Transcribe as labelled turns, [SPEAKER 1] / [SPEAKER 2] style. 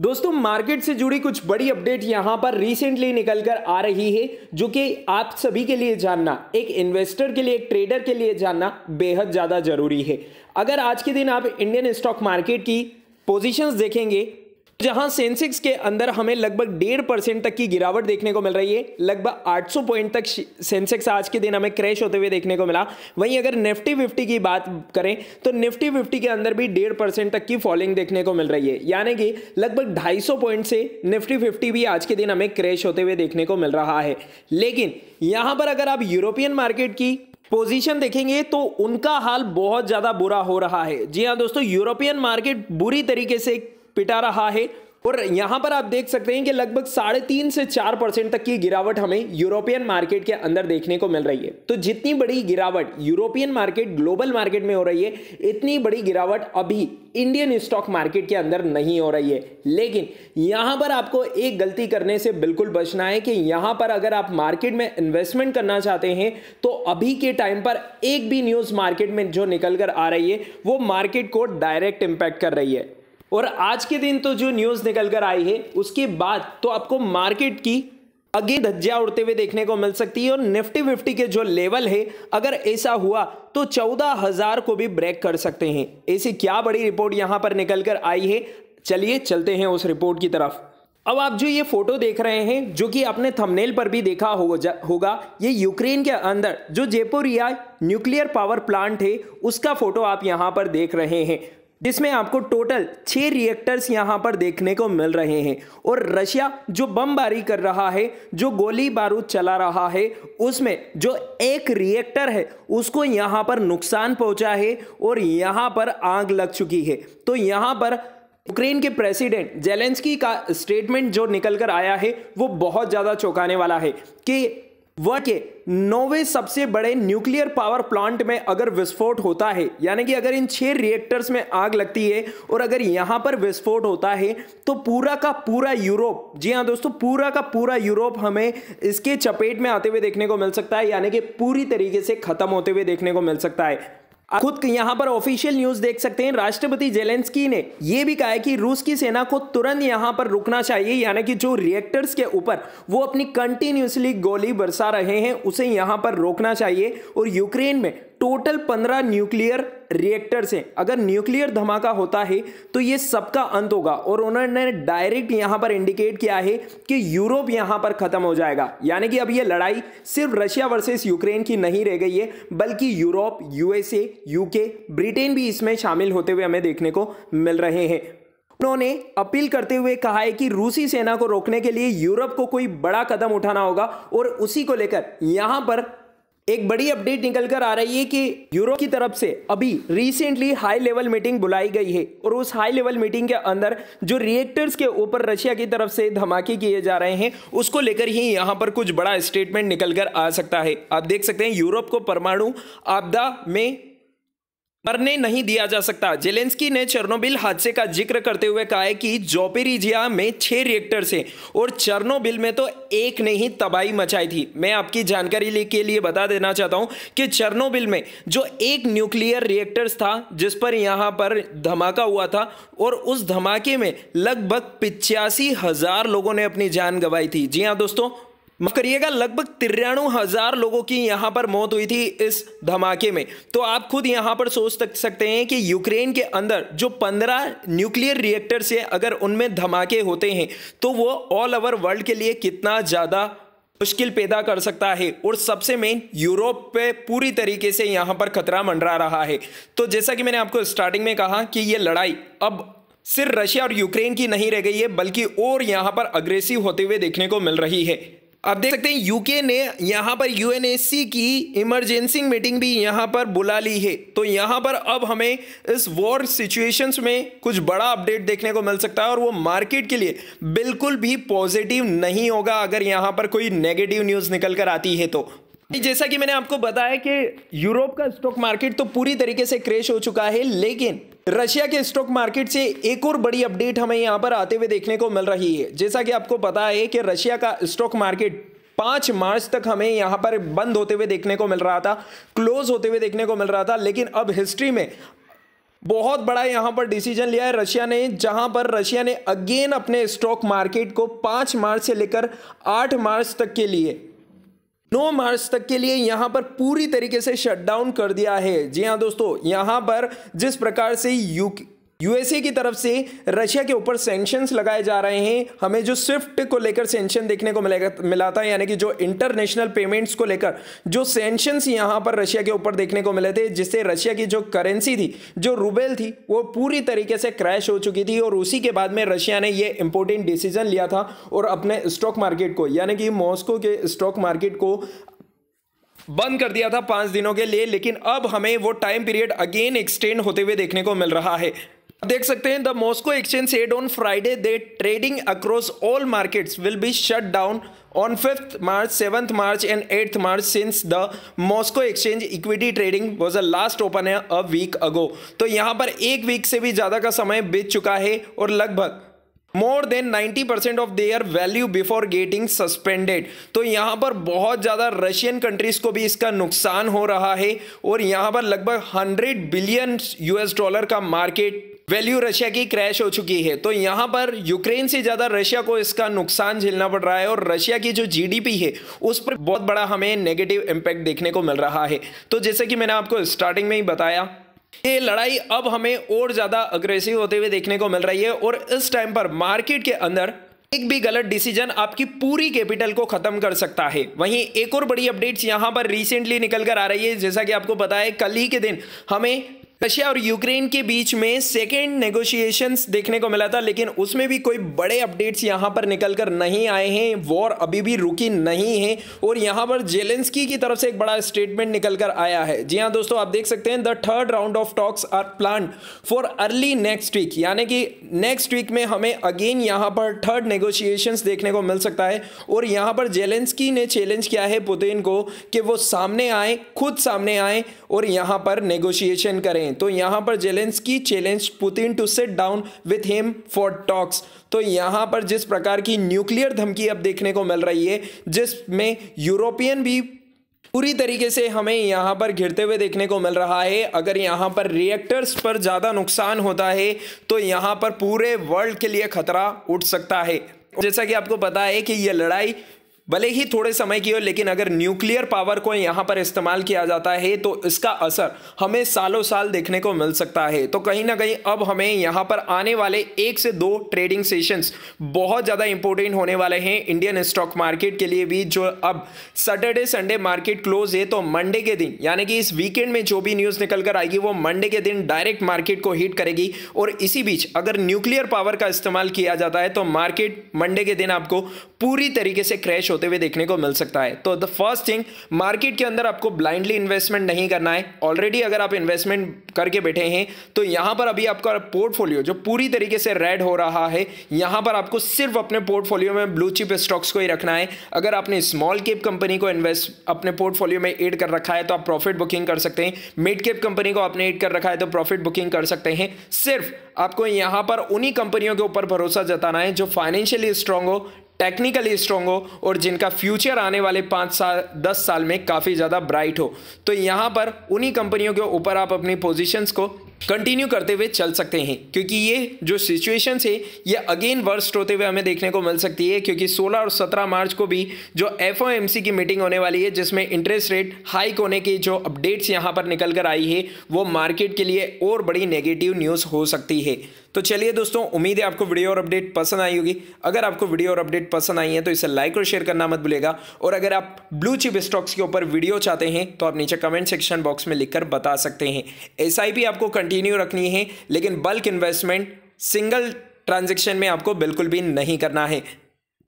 [SPEAKER 1] दोस्तों मार्केट से जुड़ी कुछ बड़ी अपडेट यहां पर रिसेंटली निकलकर आ रही है जो कि आप सभी के लिए जानना एक इन्वेस्टर के लिए एक ट्रेडर के लिए जानना बेहद ज़्यादा जरूरी है अगर आज के दिन आप इंडियन स्टॉक मार्केट की पोजीशंस देखेंगे जहां सेंसेक्स के अंदर हमें लगभग डेढ़ परसेंट तक की गिरावट देखने को मिल रही है लगभग 800 पॉइंट तक सेंसेक्स आज के दिन हमें क्रैश होते हुए देखने को मिला वहीं अगर निफ्टी फिफ्टी की बात करें तो निफ्टी फिफ्टी के अंदर भी डेढ़ परसेंट तक की फॉलिंग देखने को मिल रही है यानी कि लगभग ढाई पॉइंट से निफ्टी फिफ्टी भी आज के दिन हमें क्रैश होते हुए देखने को मिल रहा है लेकिन यहां पर अगर आप यूरोपियन मार्केट की पोजीशन देखेंगे तो उनका हाल बहुत ज़्यादा बुरा हो रहा है जी हाँ दोस्तों यूरोपियन मार्केट बुरी तरीके से पिटा रहा है और यहां पर आप देख सकते हैं कि लगभग साढ़े तीन से चार परसेंट तक की गिरावट हमें यूरोपियन मार्केट के अंदर देखने को मिल रही है तो जितनी बड़ी गिरावट यूरोपियन मार्केट ग्लोबल मार्केट में हो रही है इतनी बड़ी गिरावट अभी इंडियन स्टॉक मार्केट के अंदर नहीं हो रही है लेकिन यहां पर आपको एक गलती करने से बिल्कुल बचना है कि यहां पर अगर आप मार्केट में इन्वेस्टमेंट करना चाहते हैं तो अभी के टाइम पर एक भी न्यूज मार्केट में जो निकल कर आ रही है वो मार्केट को डायरेक्ट इंपैक्ट कर रही है और आज के दिन तो जो न्यूज़ निकल कर आई है उसके बाद तो आपको मार्केट की अगे धज्जिया उड़ते हुए देखने को मिल सकती है और निफ्टी फिफ्टी के जो लेवल है अगर ऐसा हुआ तो चौदह हज़ार को भी ब्रेक कर सकते हैं ऐसी क्या बड़ी रिपोर्ट यहाँ पर निकल कर आई है चलिए चलते हैं उस रिपोर्ट की तरफ अब आप जो ये फोटो देख रहे हैं जो कि आपने थंबनेल पर भी देखा हो होगा ये यूक्रेन के अंदर जो या न्यूक्लियर पावर प्लांट है उसका फोटो आप यहाँ पर देख रहे हैं जिसमें आपको टोटल छः रिएक्टर्स यहाँ पर देखने को मिल रहे हैं और रशिया जो बमबारी कर रहा है जो गोली बारूद चला रहा है उसमें जो एक रिएक्टर है उसको यहाँ पर नुकसान पहुँचा है और यहाँ पर आग लग चुकी है तो यहाँ पर यूक्रेन के प्रेसिडेंट जेलेंस्की का स्टेटमेंट जो निकल कर आया है वो बहुत ज़्यादा चौंकाने वाला है कि वह के नौवे सबसे बड़े न्यूक्लियर पावर प्लांट में अगर विस्फोट होता है यानी कि अगर इन छह रिएक्टर्स में आग लगती है और अगर यहां पर विस्फोट होता है तो पूरा का पूरा यूरोप जी हाँ दोस्तों पूरा का पूरा यूरोप हमें इसके चपेट में आते हुए देखने को मिल सकता है यानी कि पूरी तरीके से खत्म होते हुए देखने को मिल सकता है खुद यहाँ पर ऑफिशियल न्यूज देख सकते हैं राष्ट्रपति जेलेंस्की ने यह भी कहा है कि रूस की सेना को तुरंत यहाँ पर रुकना चाहिए यानी कि जो रिएक्टर्स के ऊपर वो अपनी कंटिन्यूसली गोली बरसा रहे हैं उसे यहाँ पर रोकना चाहिए और यूक्रेन में टोटल पंद्रह न्यूक्लियर रिएक्टर्स हैं अगर न्यूक्लियर धमाका होता है तो ये सबका अंत होगा और उन्होंने डायरेक्ट यहाँ पर इंडिकेट किया है कि यूरोप यहाँ पर ख़त्म हो जाएगा यानी कि अब ये लड़ाई सिर्फ रशिया वर्सेस यूक्रेन की नहीं रह गई है बल्कि यूरोप यूएसए यूके ब्रिटेन भी इसमें शामिल होते हुए हमें देखने को मिल रहे हैं उन्होंने अपील करते हुए कहा है कि रूसी सेना को रोकने के लिए यूरोप को कोई बड़ा कदम उठाना होगा और उसी को लेकर यहां पर एक बड़ी अपडेट निकल कर आ रही है कि यूरोप की तरफ से अभी रिसेंटली हाई लेवल मीटिंग बुलाई गई है और उस हाई लेवल मीटिंग के अंदर जो रिएक्टर्स के ऊपर रशिया की तरफ से धमाके किए जा रहे हैं उसको लेकर ही यहाँ पर कुछ बड़ा स्टेटमेंट निकल कर आ सकता है आप देख सकते हैं यूरोप को परमाणु आपदा में मरने नहीं दिया जा सकता जेलेंस्की ने चर्नोबिल हादसे का जिक्र करते हुए कहा है कि जोपेरिजिया में छह रिएक्टर से और चर्नोबिल में तो एक ने ही तबाही मचाई थी मैं आपकी जानकारी के लिए बता देना चाहता हूं कि चर्नोबिल में जो एक न्यूक्लियर रिएक्टर्स था जिस पर यहां पर धमाका हुआ था और उस धमाके में लगभग पिचासी लोगों ने अपनी जान गंवाई थी जी हाँ दोस्तों करिएगा लगभग तिरानु हजार लोगों की यहां पर मौत हुई थी इस धमाके में तो आप खुद यहां पर सोच सकते हैं कि यूक्रेन के अंदर जो पंद्रह न्यूक्लियर रिएक्टर्स हैं अगर उनमें धमाके होते हैं तो वो ऑल ओवर वर्ल्ड के लिए कितना ज़्यादा मुश्किल पैदा कर सकता है और सबसे मेन यूरोप पे पूरी तरीके से यहाँ पर खतरा मंडरा रहा है तो जैसा कि मैंने आपको स्टार्टिंग में कहा कि ये लड़ाई अब सिर्फ रशिया और यूक्रेन की नहीं रह गई है बल्कि और यहाँ पर अग्रेसिव होते हुए देखने को मिल रही है आप देख सकते हैं यूके ने यहाँ पर यूएनएससी की इमरजेंसी मीटिंग भी यहाँ पर बुला ली है तो यहाँ पर अब हमें इस वॉर सिचुएशंस में कुछ बड़ा अपडेट देखने को मिल सकता है और वो मार्केट के लिए बिल्कुल भी पॉजिटिव नहीं होगा अगर यहाँ पर कोई नेगेटिव न्यूज़ निकल कर आती है तो जैसा कि मैंने आपको बताया कि यूरोप का स्टॉक मार्केट तो पूरी तरीके से क्रेश हो चुका है लेकिन रशिया के स्टॉक मार्केट से एक और बड़ी अपडेट हमें यहां पर आते हुए देखने को मिल रही है जैसा कि आपको पता है कि रशिया का स्टॉक मार्केट पांच मार्च तक हमें यहां पर बंद होते हुए देखने को मिल रहा था क्लोज होते हुए देखने को मिल रहा था लेकिन अब हिस्ट्री में बहुत बड़ा यहां पर डिसीजन लिया है रशिया ने जहां पर रशिया ने अगेन अपने स्टॉक मार्केट को पांच मार्च से लेकर आठ मार्च तक के लिए नौ मार्च तक के लिए यहाँ पर पूरी तरीके से शटडाउन कर दिया है जी हाँ दोस्तों यहाँ पर जिस प्रकार से यू यूएसए की तरफ से रशिया के ऊपर सेंक्शंस लगाए जा रहे हैं हमें जो स्विफ्ट को लेकर सेंशन देखने को मिलेगा मिला था यानी कि जो इंटरनेशनल पेमेंट्स को लेकर जो सेंशन यहां पर रशिया के ऊपर देखने को मिले थे जिससे रशिया की जो करेंसी थी जो रूबेल थी वो पूरी तरीके से क्रैश हो चुकी थी और उसी के बाद में रशिया ने ये इंपॉर्टेंट डिसीजन लिया था और अपने स्टॉक मार्केट को यानी कि मॉस्को के स्टॉक मार्केट को बंद कर दिया था पाँच दिनों के लिए लेकिन अब हमें वो टाइम पीरियड अगेन एक्सटेंड होते हुए देखने को मिल रहा है देख सकते हैं the Moscow exchange said on Friday they trading across all markets will be shut down on fifth March seventh March and eighth March since the Moscow exchange equity trading was a last open है a week ago तो यहाँ पर एक week से भी ज़्यादा का समय बीत चुका है और लगभग more than 90 percent of their value before getting suspended तो यहाँ पर बहुत ज़्यादा रशियन कंट्रीज़ को भी इसका नुकसान हो रहा है और यहाँ पर लगभग 100 बिलियन यूएस डॉलर का मार्केट वैल्यू रशिया की क्रैश हो चुकी है तो यहां पर यूक्रेन से ज्यादा रशिया को इसका नुकसान झेलना पड़ रहा है और रशिया की जो जीडीपी है उस पर बहुत बड़ा हमें नेगेटिव इम्पैक्ट देखने को मिल रहा है तो जैसे कि मैंने आपको स्टार्टिंग में ही बताया ये लड़ाई अब हमें और ज़्यादा अग्रेसिव होते हुए देखने को मिल रही है और इस टाइम पर मार्केट के अंदर एक भी गलत डिसीजन आपकी पूरी कैपिटल को खत्म कर सकता है वहीं एक और बड़ी अपडेट्स यहां पर रिसेंटली निकल कर आ रही है जैसा कि आपको पता है कल ही के दिन हमें रशिया और यूक्रेन के बीच में सेकेंड नेगोशिएशंस देखने को मिला था लेकिन उसमें भी कोई बड़े अपडेट्स यहाँ पर निकल कर नहीं आए हैं वॉर अभी भी रुकी नहीं है और यहाँ पर जेलेंस्की की तरफ से एक बड़ा स्टेटमेंट निकल कर आया है जी हाँ दोस्तों आप देख सकते हैं the third round of talks are plan for early next week यानी कि नेक्स्ट वीक में हमें अगेन यहाँ पर थर्ड नेगोशिएशंस देखने को मिल सकता है और यहाँ पर जेलेंस्की ने चैलेंज किया है पुतिन को कि वो सामने आए खुद सामने आए और यहाँ पर नेगोशिएशन करें तो यहाँ पर Zelensky challenge Putin to sit down with him for talks तो यहाँ पर जिस प्रकार की न्यूक्लियर धमकी अब देखने को मिल रही है जिसमें यूरोपियन भी पूरी तरीके से हमें यहाँ पर घिरते हुए देखने को मिल रहा है अगर यहाँ पर रिएक्टर्स पर ज़्यादा नुकसान होता है तो यहाँ पर पूरे वर्ल्ड के लिए खतरा उठ सकता है जैसा कि आपको पता है कि यह लड़ाई भले ही थोड़े समय की हो लेकिन अगर न्यूक्लियर पावर को यहाँ पर इस्तेमाल किया जाता है तो इसका असर हमें सालों साल देखने को मिल सकता है तो कहीं ना कहीं अब हमें यहाँ पर आने वाले एक से दो ट्रेडिंग सेशंस बहुत ज़्यादा इंपॉर्टेंट होने वाले हैं इंडियन स्टॉक मार्केट के लिए भी जो अब सैटरडे संडे मार्केट क्लोज है तो मंडे के दिन यानी कि इस वीकेंड में जो भी न्यूज़ निकल कर आएगी वो मंडे के दिन डायरेक्ट मार्केट को हीट करेगी और इसी बीच अगर न्यूक्लियर पावर का इस्तेमाल किया जाता है तो मार्केट मंडे के दिन आपको पूरी तरीके से क्रैश होते हुए देखने को मिल सकता है तो द फर्स्ट थिंग मार्केट के अंदर आपको ब्लाइंडली इन्वेस्टमेंट नहीं करना है ऑलरेडी अगर आप इन्वेस्टमेंट करके बैठे हैं तो यहां पर अभी आपका पोर्टफोलियो जो पूरी तरीके से रेड हो रहा है यहां पर आपको सिर्फ अपने पोर्टफोलियो में ब्लू चिप स्टॉक्स को ही रखना है अगर आपने स्मॉल कैप कंपनी को इन्वेस्ट अपने पोर्टफोलियो में एड कर रखा है तो आप प्रॉफिट बुकिंग कर सकते हैं मिड कैप कंपनी को आपने एड कर रखा है तो प्रॉफिट बुकिंग कर सकते हैं सिर्फ आपको यहां पर उन्हीं कंपनियों के ऊपर भरोसा जताना है जो फाइनेंशियली स्ट्रांग हो टेक्निकली स्ट्रॉन्ग हो और जिनका फ्यूचर आने वाले पाँच साल दस साल में काफ़ी ज़्यादा ब्राइट हो तो यहाँ पर उन्हीं कंपनियों के ऊपर आप अपनी पोजिशंस को कंटिन्यू करते हुए चल सकते हैं क्योंकि ये जो सिचुएशन है ये अगेन वर्स्ट होते हुए हमें देखने को मिल सकती है क्योंकि 16 और 17 मार्च को भी जो एफ की मीटिंग होने वाली है जिसमें इंटरेस्ट रेट हाइक होने की जो अपडेट्स यहाँ पर निकल कर आई है वो मार्केट के लिए और बड़ी नेगेटिव न्यूज़ हो सकती है तो चलिए दोस्तों उम्मीद है आपको वीडियो और अपडेट पसंद आई होगी अगर आपको वीडियो और अपडेट पसंद आई है तो इसे लाइक और शेयर करना मत भूलेगा और अगर आप ब्लू चिप स्टॉक्स के ऊपर वीडियो चाहते हैं तो आप नीचे कमेंट सेक्शन बॉक्स में लिखकर बता सकते हैं एस आपको कंटिन्यू रखनी है लेकिन बल्क इन्वेस्टमेंट सिंगल ट्रांजेक्शन में आपको बिल्कुल भी नहीं करना है